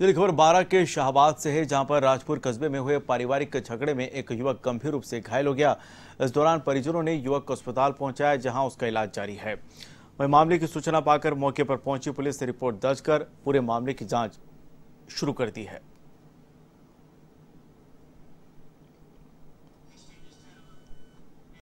जिले खबर बारह के शाहबाद से है जहां पर राजपुर कस्बे में हुए पारिवारिक झगड़े में एक युवक गंभीर रूप से घायल हो गया इस दौरान परिजनों ने युवक को अस्पताल पहुंचाया जहां उसका इलाज जारी है वहीं मामले की सूचना पाकर मौके पर पहुंची पुलिस ने रिपोर्ट दर्ज कर पूरे मामले की जांच शुरू कर दी है